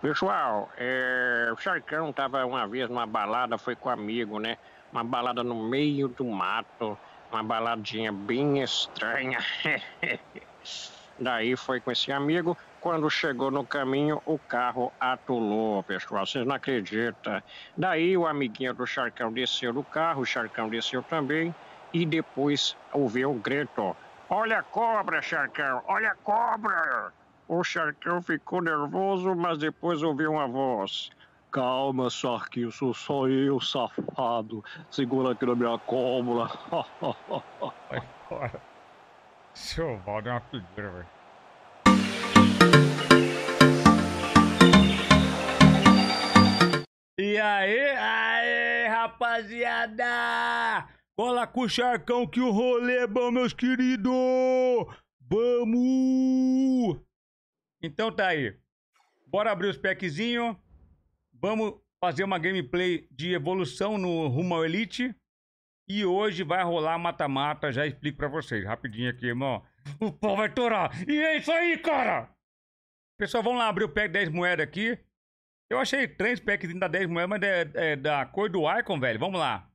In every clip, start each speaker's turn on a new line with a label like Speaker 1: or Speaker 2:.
Speaker 1: Pessoal, é, o Charcão estava uma vez numa balada, foi com um amigo, né? Uma balada no meio do mato, uma baladinha bem estranha. Daí foi com esse amigo. Quando chegou no caminho, o carro atolou, pessoal. Vocês não acreditam. Daí o amiguinho do Charcão desceu do carro, o Charcão desceu também. E depois ouviu um grito: Olha a cobra, Charcão! Olha a cobra! O Charcão ficou nervoso, mas depois ouviu uma voz. Calma, Charquinho, sou só eu, safado. Segura aqui na minha cômoda. Vai embora. Seu Valdo é uma figura, velho. E aí, aê, rapaziada! Cola com o Charcão que o rolê é bom, meus queridos! Vamos! Então tá aí. Bora abrir os packzinhos. Vamos fazer uma gameplay de evolução no rumo ao Elite. E hoje vai rolar mata-mata, já explico pra vocês. Rapidinho aqui, irmão. O pau vai torar. E é isso aí, cara! Pessoal, vamos lá abrir o pack 10 moedas aqui. Eu achei três packzinhos da 10 moedas, mas é, é, da cor do Icon, velho. Vamos lá.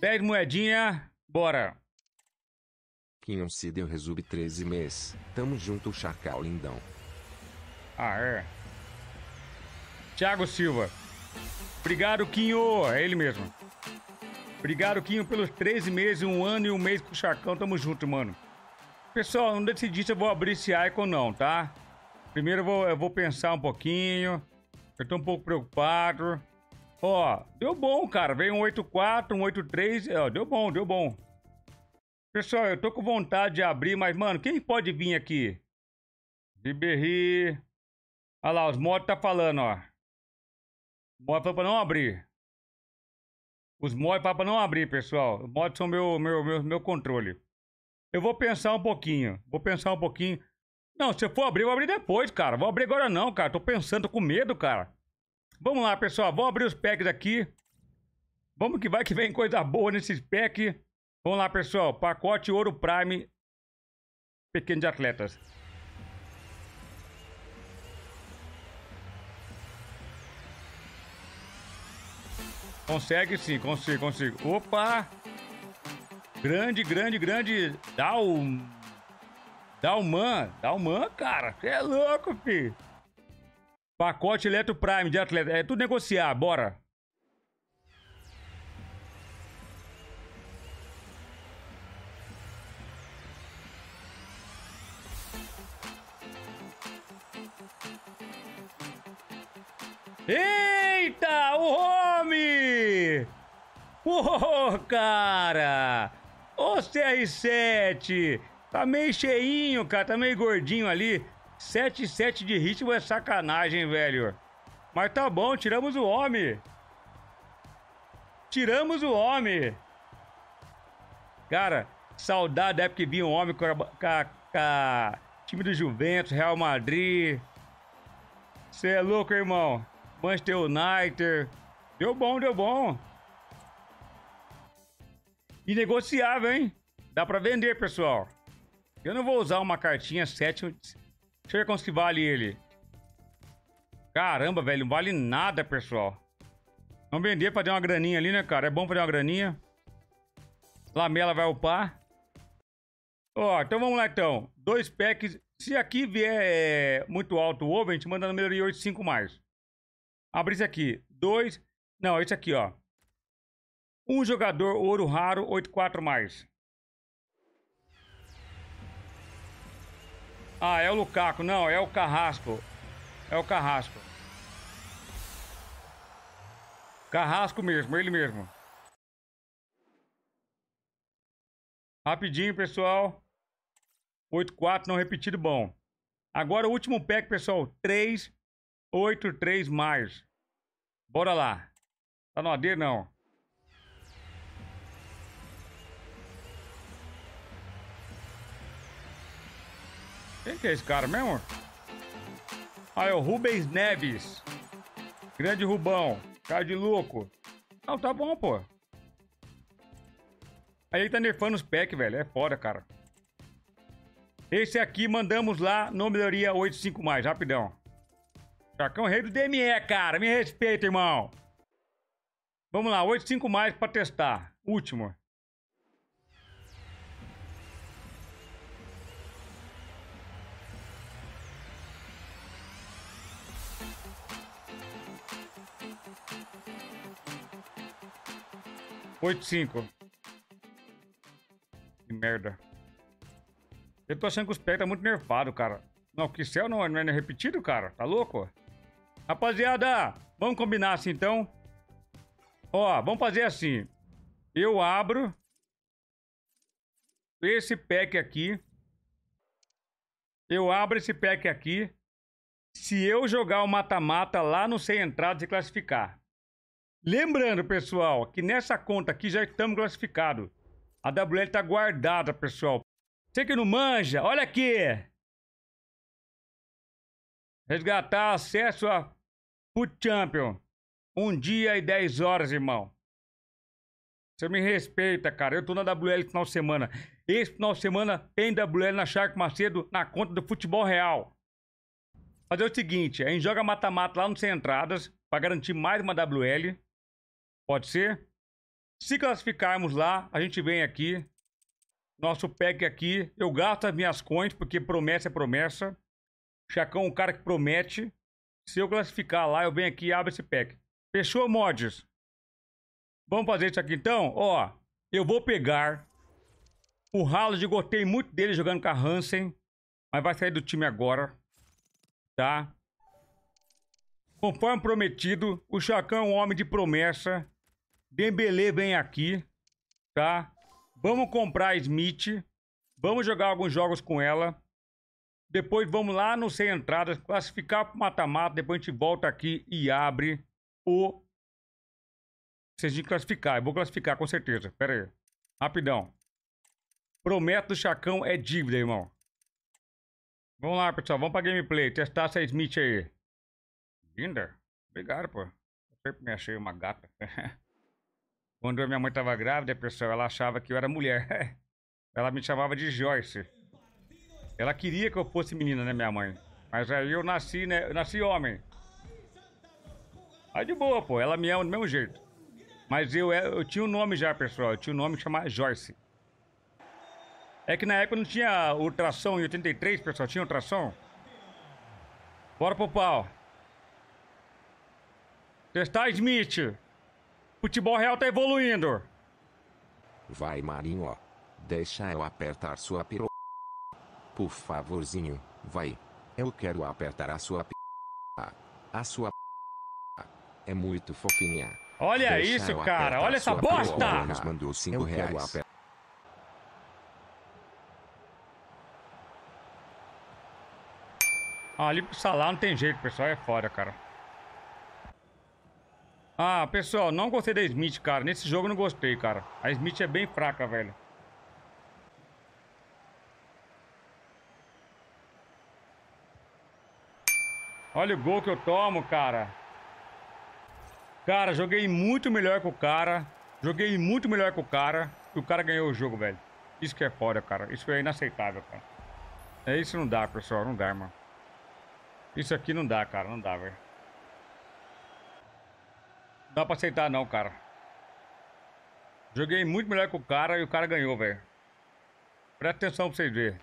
Speaker 1: 10 moedinha, bora. Quinhão se deu resumo 13 mês. Tamo junto, Chacal Lindão. Ah, é. Thiago Silva. Obrigado, Quinho. É ele mesmo. Obrigado, Quinho, pelos 13 meses, um ano e um mês com o Chacão. Tamo junto, mano. Pessoal, não decidi se eu vou abrir esse Icon não, tá? Primeiro eu vou, eu vou pensar um pouquinho. Eu tô um pouco preocupado. Ó, deu bom, cara. Veio um 8.4, um 8.3. Ó, deu bom, deu bom. Pessoal, eu tô com vontade de abrir, mas, mano, quem pode vir aqui? Biberri. Olha lá, os mods tá falando, ó. Os mods falam pra não abrir. Os mods falam pra não abrir, pessoal. Os mods são meu, meu, meu, meu controle. Eu vou pensar um pouquinho. Vou pensar um pouquinho. Não, se eu for abrir, eu vou abrir depois, cara. Vou abrir agora não, cara. Tô pensando, tô com medo, cara. Vamos lá, pessoal. Vou abrir os packs aqui. Vamos que vai que vem coisa boa nesses packs. Vamos lá, pessoal. Pacote Ouro Prime Pequeno de Atletas. Consegue sim, consigo, consigo. Opa! Grande, grande, grande. Dá um. Dá um man. Dá um man, cara. Você é louco, filho. Pacote Eletro Prime de atleta. É tudo negociar, bora. Ô, cara! Ô, CR7! Tá meio cheinho, cara, tá meio gordinho ali. 7,7 de ritmo é sacanagem, velho. Mas tá bom, tiramos o homem. Tiramos o homem. Cara, saudade da época que vinha um homem com a, time do Juventus, Real Madrid. Você é louco, irmão. Manchester United. Deu bom, deu bom. E negociável, hein? Dá para vender, pessoal. Eu não vou usar uma cartinha sétima. Deixa eu ver quanto que vale ele. Caramba, velho, não vale nada, pessoal. Vamos vender pra dar uma graninha ali, né, cara? É bom pra dar uma graninha. Lamela vai upar. Ó, então vamos lá, então. Dois packs. Se aqui vier é, muito alto o ovo, a gente manda na melhoria 8,5 mais. Abrir isso aqui. Dois. Não, esse aqui, ó. Um jogador ouro raro, 8-4 mais. Ah, é o Lukaku. Não, é o Carrasco. É o Carrasco. Carrasco mesmo, ele mesmo. Rapidinho, pessoal. 8-4, não repetido, bom. Agora o último pack, pessoal. 3, 8, 3 mais. Bora lá. Tá no AD, não. Quem que é esse cara mesmo? Ah, é o Rubens Neves. Grande Rubão. Cara de louco. Não, tá bom, pô. Aí ele tá nerfando os packs, velho. É foda, cara. Esse aqui mandamos lá no melhoria 85 mais, rapidão. Chacão rei do DME, cara. Me respeita, irmão. Vamos lá, 85 mais pra testar. Último. 8-5. Que merda. Eu tô achando que os pés tá muito nervado, cara. Não, que céu não, é, não é repetido, cara. Tá louco? Rapaziada, vamos combinar assim então. Ó, vamos fazer assim. Eu abro esse pack aqui. Eu abro esse pack aqui. Se eu jogar o mata-mata lá no sem entradas e classificar. Lembrando, pessoal, que nessa conta aqui já estamos classificados. A WL está guardada, pessoal. Você que não manja, olha aqui. Resgatar acesso a Put Champion. Um dia e dez horas, irmão. Você me respeita, cara. Eu tô na WL final de semana. Esse final de semana tem WL na Shark Macedo na conta do futebol real. Fazer é o seguinte, a gente joga mata-mata lá no Centradas Entradas para garantir mais uma WL. Pode ser? Se classificarmos lá, a gente vem aqui. Nosso pack aqui. Eu gasto as minhas coins, porque promessa é promessa. Chacão é um cara que promete. Se eu classificar lá, eu venho aqui e abro esse pack. Fechou, mods? Vamos fazer isso aqui então? Ó, eu vou pegar o Haaland, gostei muito dele jogando com a Hansen. Mas vai sair do time agora. Tá? Conforme prometido, o Chacão é um homem de promessa. Dembele vem aqui, tá? Vamos comprar a Smith. Vamos jogar alguns jogos com ela. Depois vamos lá no sem entradas, classificar para mata-mata. Depois a gente volta aqui e abre o. Se a gente classificar, eu vou classificar com certeza. Pera aí. Rapidão. Prometo do Chacão é dívida, irmão. Vamos lá, pessoal. Vamos pra gameplay. Testar essa Smith aí. Linda. Obrigado, pô. Eu sempre me achei uma gata. Quando minha mãe tava grávida, pessoal, ela achava que eu era mulher. Ela me chamava de Joyce. Ela queria que eu fosse menina, né, minha mãe? Mas aí eu nasci, né? Eu nasci homem. Aí de boa, pô. Ela me ama do mesmo jeito. Mas eu, é, eu tinha um nome já, pessoal. Eu tinha um nome chamado Joyce. É que na época não tinha ultrassom em 83, pessoal. Tinha ultrassom? Bora pro pau. Testar Smith. Futebol real tá evoluindo. Vai, Marinho. ó. Deixa eu apertar sua piro... Por favorzinho, vai. Eu quero apertar a sua p... A sua p... É muito fofinha. Olha Deixa isso, cara. Olha essa bosta. Nos mandou cinco eu reais. Quero ah, ali pro salário não tem jeito, pessoal. É fora, cara. Ah, pessoal, não gostei da Smith, cara. Nesse jogo eu não gostei, cara. A Smith é bem fraca, velho. Olha o gol que eu tomo, cara. Cara, joguei muito melhor que o cara. Joguei muito melhor que o cara. E o cara ganhou o jogo, velho. Isso que é foda, cara. Isso é inaceitável, cara. É isso não dá, pessoal. Não dá, mano. Isso aqui não dá, cara. Não dá, velho dá pra aceitar não, cara. Joguei muito melhor que o cara e o cara ganhou, velho. Presta atenção pra vocês verem.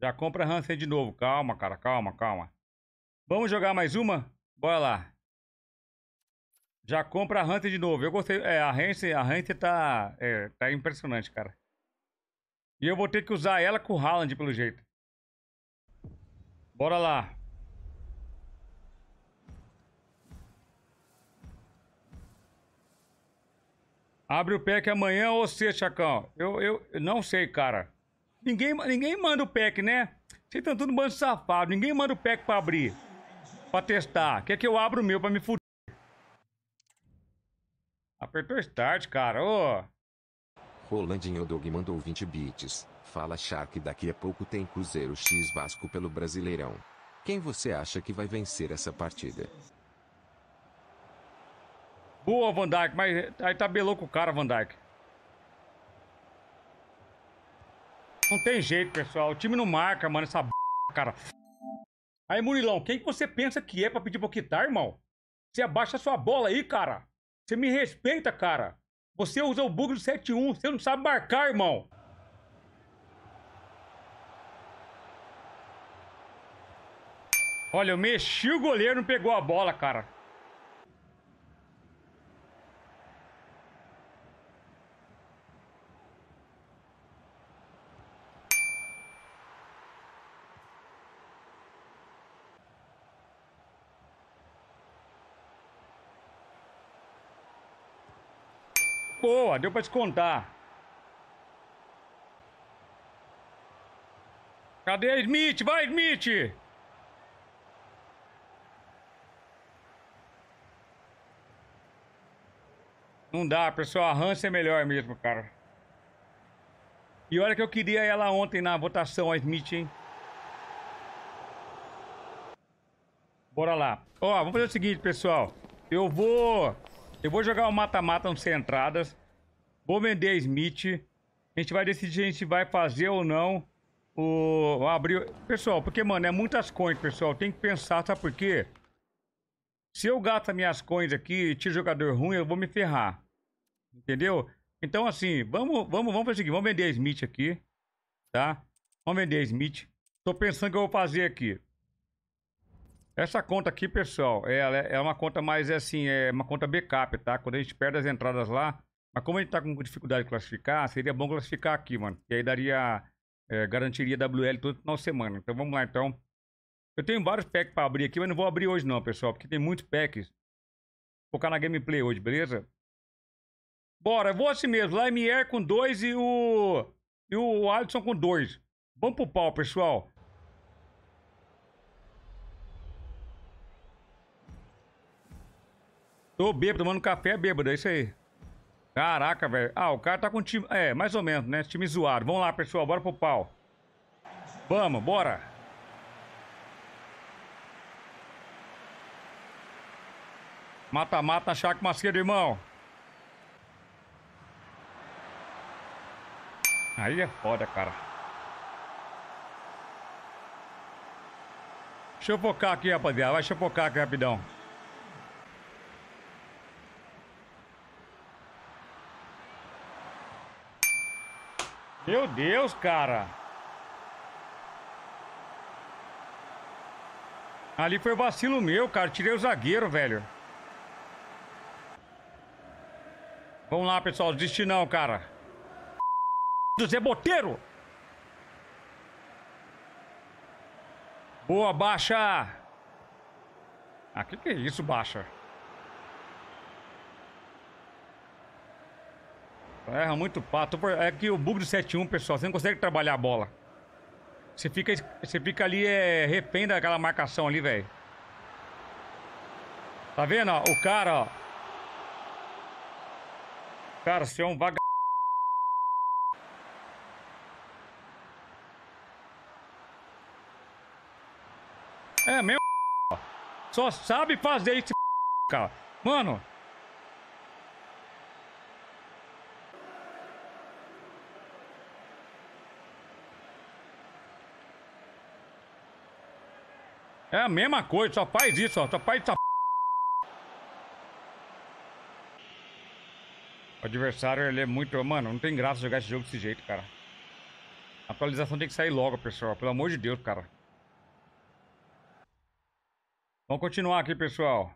Speaker 1: Já compra Hansen de novo. Calma, cara. Calma, calma. Vamos jogar mais uma? Bora lá. Já compra a Hunter de novo. Eu gostei. É, a Hansen, a Hunter tá, é, tá impressionante, cara. E eu vou ter que usar ela com o Haaland, pelo jeito. Bora lá. Abre o pack amanhã ou você, Chacão? Eu, eu, eu não sei, cara. Ninguém, ninguém manda o pack, né? Vocês estão tudo bando safado. Ninguém manda o pack pra abrir. Pra testar. Quer que eu abra o meu pra me fuder? Apertou start, cara. Ô. Rolandinho Dog mandou 20 bits. Fala Shark, daqui a pouco tem Cruzeiro X Vasco pelo Brasileirão. Quem você acha que vai vencer essa partida? Boa, Van mas aí tabelou tá com o cara, Van Não tem jeito, pessoal. O time não marca, mano, essa b... cara. Aí, Murilão, quem que você pensa que é pra pedir pra quitar, irmão? Você abaixa a sua bola aí, cara. Você me respeita, cara. Você usa o bug do 7-1, você não sabe marcar, irmão. Olha, eu mexi o goleiro, não pegou a bola, cara. Boa, deu para descontar. Cadê Smith? Vai, Smith! Não dá, pessoal. A Hans é melhor mesmo, cara. E olha que eu queria ela ontem na votação, a Smith, hein? Bora lá. Ó, vamos fazer o seguinte, pessoal. Eu vou eu vou jogar o um mata-mata no sem entradas. Vou vender a Smith. A gente vai decidir se a gente vai fazer ou não o abrir. Pessoal, porque, mano, é muitas coins, pessoal. Tem que pensar, sabe por quê? Se eu gasto minhas coins aqui e tiro jogador ruim, eu vou me ferrar. Entendeu? Então, assim, vamos, vamos, vamos fazer o seguinte. Vamos vender a Smith aqui, tá? Vamos vender a Smith. Tô pensando que eu vou fazer aqui. Essa conta aqui, pessoal, é, ela é, é uma conta mais é assim, é uma conta backup, tá? Quando a gente perde as entradas lá, mas como a gente tá com dificuldade de classificar, seria bom classificar aqui, mano. E aí daria, é, garantiria WL todo final de semana. Então vamos lá, então. Eu tenho vários packs para abrir aqui, mas não vou abrir hoje não, pessoal, porque tem muitos packs. Vou focar na gameplay hoje, beleza? Bora, vou assim mesmo. Lamier com dois e o... E o Alisson com dois Vamos pro pau, pessoal. Tô bêbado, tomando café bêbado, é isso aí. Caraca, velho. Ah, o cara tá com time. É, mais ou menos, né? Time zoado. Vamos lá, pessoal, bora pro pau. Vamos, bora. Mata-mata, chaco masqueiro, irmão. Aí é foda, cara. Deixa eu focar aqui, rapaziada. Vai, deixa eu focar aqui rapidão. Meu Deus, cara. Ali foi vacilo meu, cara. Tirei o zagueiro, velho. Vamos lá, pessoal. Desiste não, cara. Do Zé Boteiro. Boa, baixa. Ah, que que é isso, baixa? Erra muito pato. É que o bug do 7-1, pessoal, você não consegue trabalhar a bola. Você fica, você fica ali, é, refém daquela marcação ali, velho. Tá vendo, ó? O cara, ó. Cara, você é um vaga... É mesmo, Só sabe fazer isso, cara. Mano, É a mesma coisa, só faz isso, ó. Só faz essa O adversário, ele é muito... Mano, não tem graça jogar esse jogo desse jeito, cara. A atualização tem que sair logo, pessoal. Pelo amor de Deus, cara. Vamos continuar aqui, pessoal.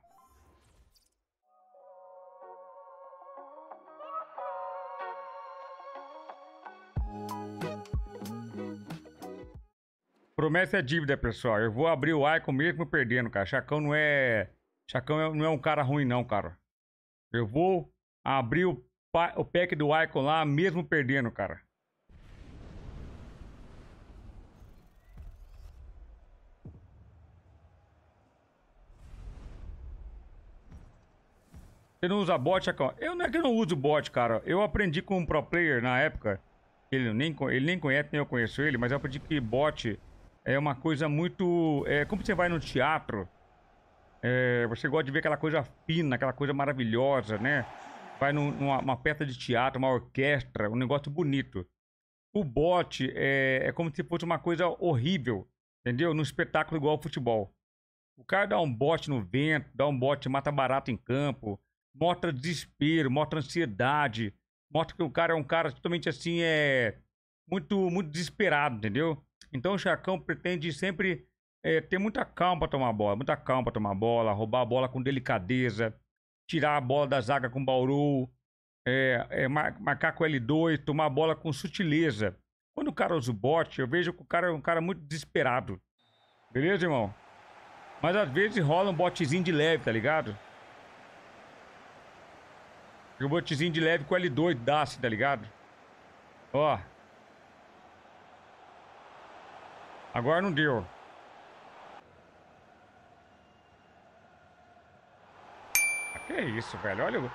Speaker 1: Promessa é dívida, pessoal. Eu vou abrir o Icon mesmo perdendo, cara. Chacão não é. Chacão é, não é um cara ruim, não, cara. Eu vou abrir o, pa... o pack do Icon lá mesmo perdendo, cara. Você não usa bot, Chacão? Eu não é que eu não uso bot, cara. Eu aprendi com um pro player na época. Ele nem, ele nem conhece, nem eu conheço ele, mas eu aprendi que bot é uma coisa muito. É, como você vai no teatro, é, você gosta de ver aquela coisa fina, aquela coisa maravilhosa, né? Vai num, numa peça de teatro, uma orquestra, um negócio bonito. O bote é, é como se fosse uma coisa horrível, entendeu? Num espetáculo igual ao futebol. O cara dá um bote no vento, dá um bote mata barato em campo, mostra desespero, mostra ansiedade, mostra que o cara é um cara totalmente assim, é muito, muito desesperado, entendeu? Então o Chacão pretende sempre é, ter muita calma para tomar bola, muita calma para tomar bola, roubar a bola com delicadeza, tirar a bola da zaga com bauru, é, é, marcar com L2, tomar a bola com sutileza. Quando o cara usa o bote, eu vejo que o cara é um cara muito desesperado. Beleza, irmão? Mas às vezes rola um botezinho de leve, tá ligado? Um botezinho de leve com L2 dá-se, tá ligado? Ó. Agora não deu. Ah, que isso, velho. Olha,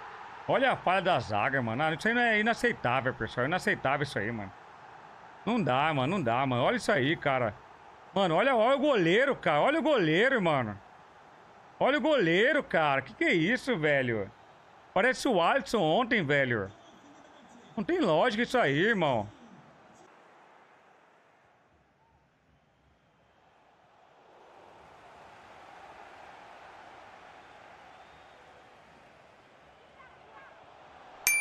Speaker 1: olha a falha da zaga, mano. Ah, isso aí não é inaceitável, pessoal. É inaceitável isso aí, mano. Não dá, mano. Não dá, mano. Olha isso aí, cara. Mano, olha, olha o goleiro, cara. Olha o goleiro, mano. Olha o goleiro, cara. Que que é isso, velho? Parece o Alisson ontem, velho. Não tem lógica isso aí, irmão.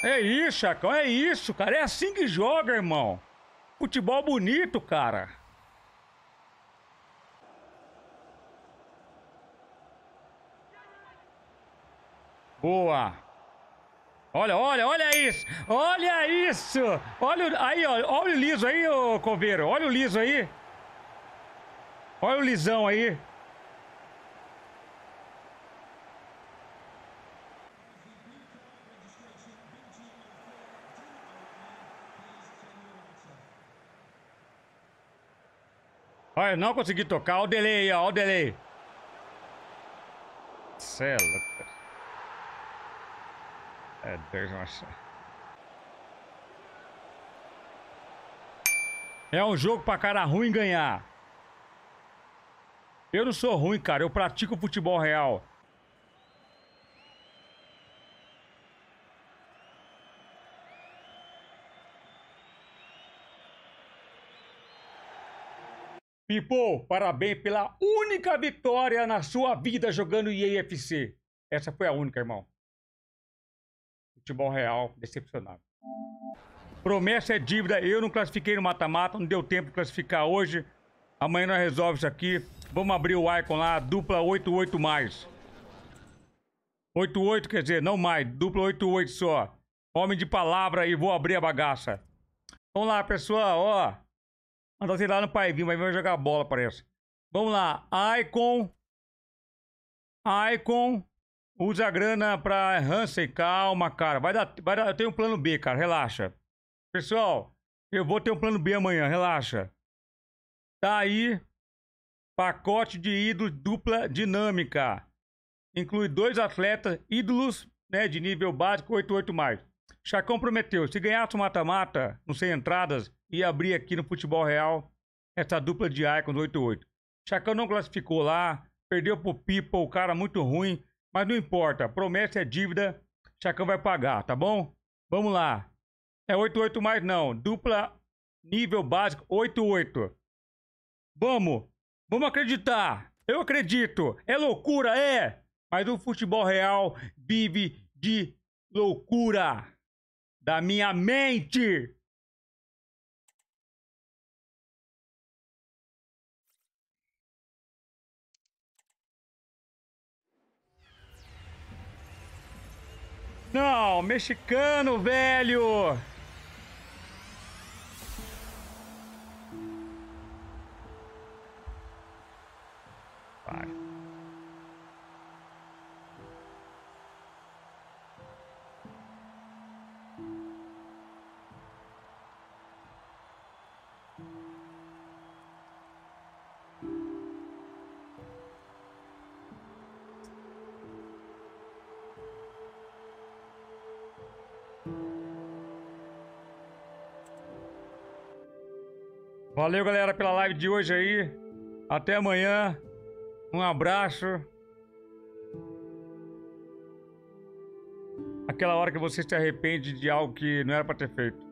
Speaker 1: É isso, Chacão, é isso, cara. É assim que joga, irmão. Futebol bonito, cara. Boa. Olha, olha, olha isso. Olha isso. Olha aí, olha o liso aí, ô Coveiro. Olha o liso aí. Olha o lisão aí. Olha, não consegui tocar. Olha o delay, Olha o delay. Cê é louco. É Deus, nossa. É um jogo pra cara ruim ganhar. Eu não sou ruim, cara. Eu pratico futebol real. Pipo, parabéns pela única vitória na sua vida jogando IAFC. Essa foi a única, irmão. Futebol real, decepcionado. Promessa é dívida. Eu não classifiquei no mata-mata, não deu tempo de classificar hoje. Amanhã nós resolve isso aqui. Vamos abrir o Icon lá, dupla 88 mais. 88 quer dizer, não mais, dupla 88 só. Homem de palavra e vou abrir a bagaça. Vamos lá, pessoal, ó. Mas sei lá no Paivinho, vai ver jogar bola, parece. Vamos lá. Icon. Icon. Usa a grana pra Hansen. Calma, cara. Vai dar, vai dar. Eu tenho um plano B, cara. Relaxa. Pessoal, eu vou ter um plano B amanhã. Relaxa. Tá aí. Pacote de ídolos dupla dinâmica. Inclui dois atletas ídolos né, de nível básico 88 mais. Chacão prometeu. Se ganhasse o mata-mata, não sei entradas, e abrir aqui no futebol real essa dupla de Icon do 88. Chacão não classificou lá, perdeu pro pipo o cara muito ruim, mas não importa, promessa é dívida, Chacão vai pagar, tá bom? Vamos lá. É 88 mais não, dupla nível básico 88. Vamos, vamos acreditar. Eu acredito. É loucura, é. Mas o futebol real vive de loucura da minha mente. Não, mexicano, velho! Vai. Valeu, galera, pela live de hoje aí. Até amanhã. Um abraço. Aquela hora que você se arrepende de algo que não era para ter feito.